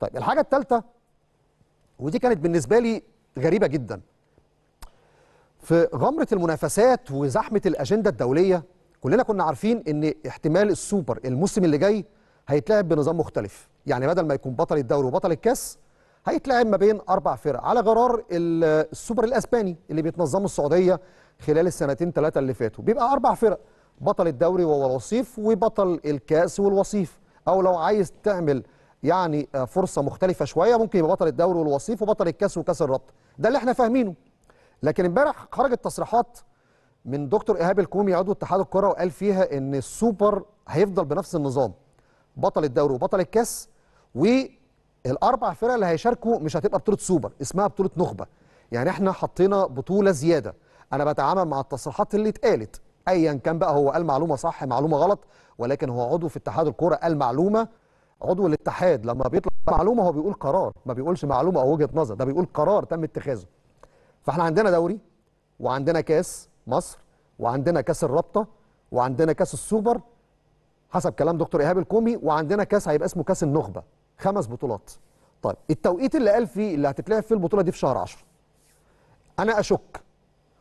طيب الحاجه التالتة ودي كانت بالنسبه لي غريبه جدا في غمره المنافسات وزحمه الاجنده الدوليه كلنا كنا عارفين ان احتمال السوبر الموسم اللي جاي هيتلعب بنظام مختلف يعني بدل ما يكون بطل الدوري وبطل الكاس هيتلعب ما بين اربع فرق على غرار السوبر الاسباني اللي بيتنظمه السعوديه خلال السنتين ثلاثه اللي فاتوا بيبقى اربع فرق بطل الدوري وهو الوصيف وبطل الكاس والوصيف او لو عايز تعمل يعني آه، فرصه مختلفه شويه ممكن يبقى بطل الدوري والوصيف وبطل الكاس وكاس الرابطه ده اللي احنا فاهمينه لكن امبارح خرجت تصريحات من دكتور ايهاب الكومي عضو اتحاد الكره وقال فيها ان السوبر هيفضل بنفس النظام بطل الدوري وبطل الكاس والاربع فرق اللي هيشاركوا مش هتبقى بطوله سوبر اسمها بطوله نخبه يعني احنا حطينا بطوله زياده انا بتعامل مع التصريحات اللي اتقالت ايا كان بقى هو قال معلومه صح معلومه غلط ولكن هو عضو في اتحاد الكوره قال معلومه عضو الاتحاد لما بيطلع معلومه هو بيقول قرار ما بيقولش معلومه او وجهه نظر ده بيقول قرار تم اتخاذه فاحنا عندنا دوري وعندنا كاس مصر وعندنا كاس الرابطه وعندنا كاس السوبر حسب كلام دكتور ايهاب الكومي وعندنا كاس هيبقى اسمه كاس النخبه خمس بطولات طيب التوقيت اللي قال فيه اللي هتتلعب فيه البطوله دي في شهر 10 انا اشك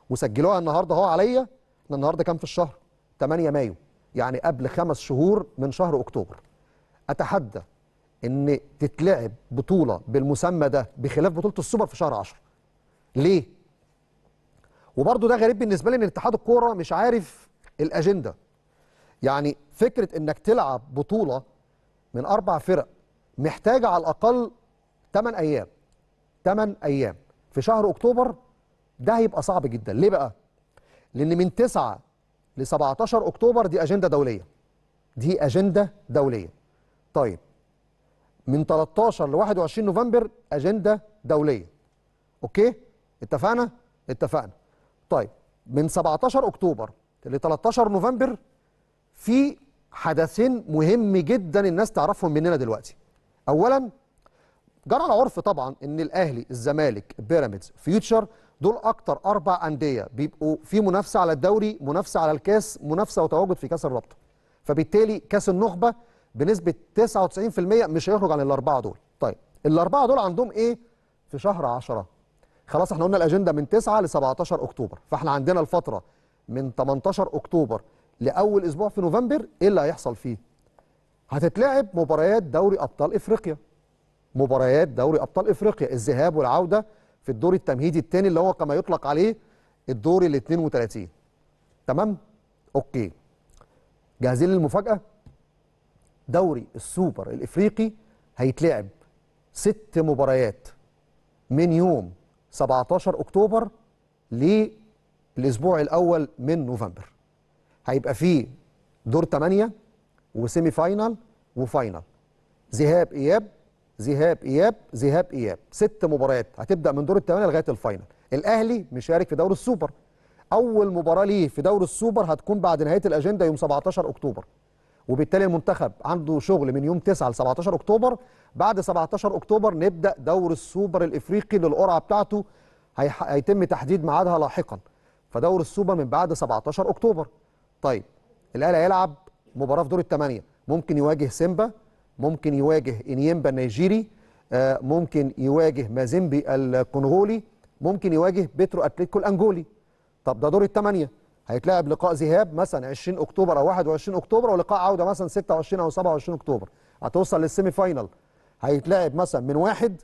وسجلوها النهارده اهو عليا احنا النهارده كام في الشهر 8 مايو يعني قبل خمس شهور من شهر اكتوبر اتحدى ان تتلعب بطوله بالمسمى ده بخلاف بطوله السوبر في شهر 10 ليه وبرده ده غريب بالنسبه لي ان اتحاد الكوره مش عارف الاجنده يعني فكره انك تلعب بطوله من اربع فرق محتاجه على الاقل 8 ايام 8 ايام في شهر اكتوبر ده هيبقى صعب جدا ليه بقى لان من 9 ل 17 اكتوبر دي اجنده دوليه دي اجنده دوليه طيب من 13 ل 21 نوفمبر اجنده دوليه اوكي اتفقنا اتفقنا طيب من 17 اكتوبر ل 13 نوفمبر في حدثين مهم جدا الناس تعرفهم مننا دلوقتي اولا جرى العرف طبعا ان الاهلي الزمالك بيراميدز فيوتشر دول اكتر اربع انديه بيبقوا في منافسه على الدوري منافسه على الكاس منافسه وتواجد في كاس الرابطه فبالتالي كاس النخبه بنسبه 99% مش هيخرج عن الاربعه دول طيب الاربعه دول عندهم ايه في شهر 10 خلاص احنا قلنا الاجنده من 9 ل 17 اكتوبر فاحنا عندنا الفتره من 18 اكتوبر لاول اسبوع في نوفمبر ايه اللي هيحصل فيه هتتلعب مباريات دوري ابطال افريقيا مباريات دوري ابطال افريقيا الذهاب والعوده في الدور التمهيدي الثاني اللي هو كما يطلق عليه الدور ال 32 تمام اوكي جاهزين للمفاجاه دوري السوبر الافريقي هيتلعب ست مباريات من يوم 17 اكتوبر للاسبوع الاول من نوفمبر هيبقى فيه دور 8 وسيمي فاينل وفاينل ذهاب اياب ذهاب اياب ذهاب اياب ست مباريات هتبدا من دور الثمانيه لغايه الفاينل الاهلي مشارك في دوري السوبر اول مباراه ليه في دوري السوبر هتكون بعد نهايه الاجنده يوم 17 اكتوبر وبالتالي المنتخب عنده شغل من يوم 9 ل 17 اكتوبر بعد 17 اكتوبر نبدا دور السوبر الافريقي للقرعه بتاعته هيتم تحديد ميعادها لاحقا فدور السوبر من بعد 17 اكتوبر طيب الاهلي هيلعب مباراه في دور الثمانيه ممكن يواجه سيمبا ممكن يواجه انيمبا النيجيري آه، ممكن يواجه مازيمبي الكونغولي ممكن يواجه بترو اتليتيكو الانجولي طب ده دور الثمانيه هيتلعب لقاء ذهاب مثلا 20 اكتوبر او 21 اكتوبر ولقاء عوده مثلا 26 او 27 اكتوبر هتوصل للسيمي فاينل هيتلعب مثلا من 1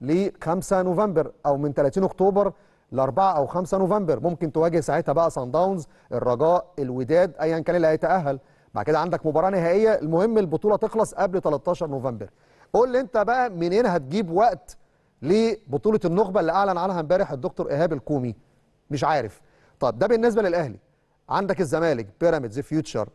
ل 5 نوفمبر او من 30 اكتوبر ل 4 او 5 نوفمبر ممكن تواجه ساعتها بقى سان داونز الرجاء الوداد ايا كان اللي هيتاهل بعد كده عندك مباراه نهائيه المهم البطوله تخلص قبل 13 نوفمبر قول لي انت بقى منين هتجيب وقت لبطوله النخبه اللي اعلن عنها امبارح الدكتور ايهاب الكومي مش عارف طب ده بالنسبه للاهلي عندك الزمالك بيراميدز فيوتشر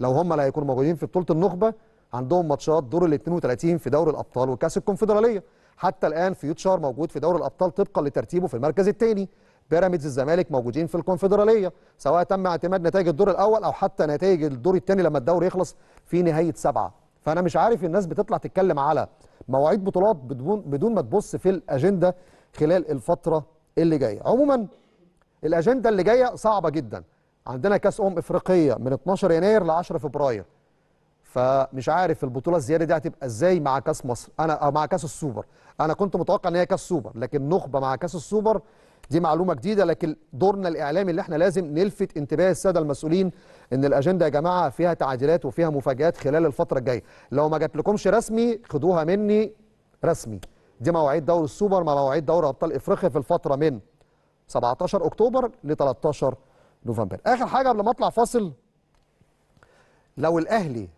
لو هم اللي هيكونوا موجودين في بطوله النخبه عندهم ماتشات دور ال 32 في دوري الابطال وكاس الكونفدراليه حتى الان فيوتشر موجود في دوري الابطال طبقا لترتيبه في المركز الثاني بيراميدز الزمالك موجودين في الكونفدراليه سواء تم اعتماد نتائج الدور الاول او حتى نتائج الدور الثاني لما الدوري يخلص في نهايه سبعه فانا مش عارف الناس بتطلع تتكلم على مواعيد بطولات بدون بدون ما تبص في الاجنده خلال الفتره اللي جايه عموما الاجنده اللي جايه صعبه جدا عندنا كاس امم افريقيه من 12 يناير ل 10 فبراير فمش عارف البطوله الزياده دي هتبقى ازاي مع كاس مصر انا أو آه، مع كاس السوبر انا كنت متوقع ان هي كاس سوبر لكن نخبه مع كاس السوبر دي معلومه جديده لكن دورنا الاعلامي اللي احنا لازم نلفت انتباه الساده المسؤولين ان الاجنده يا جماعه فيها تعديلات وفيها مفاجات خلال الفتره الجايه لو ما جاتلكمش رسمي خدوها مني رسمي دي مواعيد دوري السوبر مع مواعيد دوري ابطال افريقيا في الفتره من 17 اكتوبر ل 13 نوفمبر اخر حاجه قبل ما اطلع فاصل لو الاهلي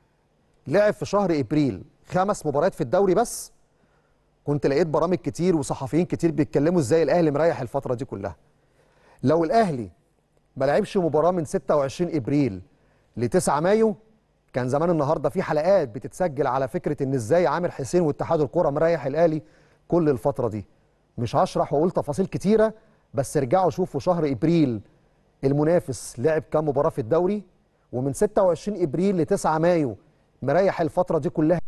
لعب في شهر ابريل خمس مباريات في الدوري بس كنت لقيت برامج كتير وصحفيين كتير بيتكلموا ازاي الاهلي مريح الفتره دي كلها لو الاهلي ما لعبش مباراه من 26 ابريل ل 9 مايو كان زمان النهارده في حلقات بتتسجل على فكره ان ازاي عامر حسين واتحاد الكوره مريح الاهلي كل الفتره دي مش هشرح واقول تفاصيل كتيره بس ارجعوا شوفوا شهر ابريل المنافس لعب كام مباراه في الدوري ومن 26 ابريل ل 9 مايو مريح الفتره دي كلها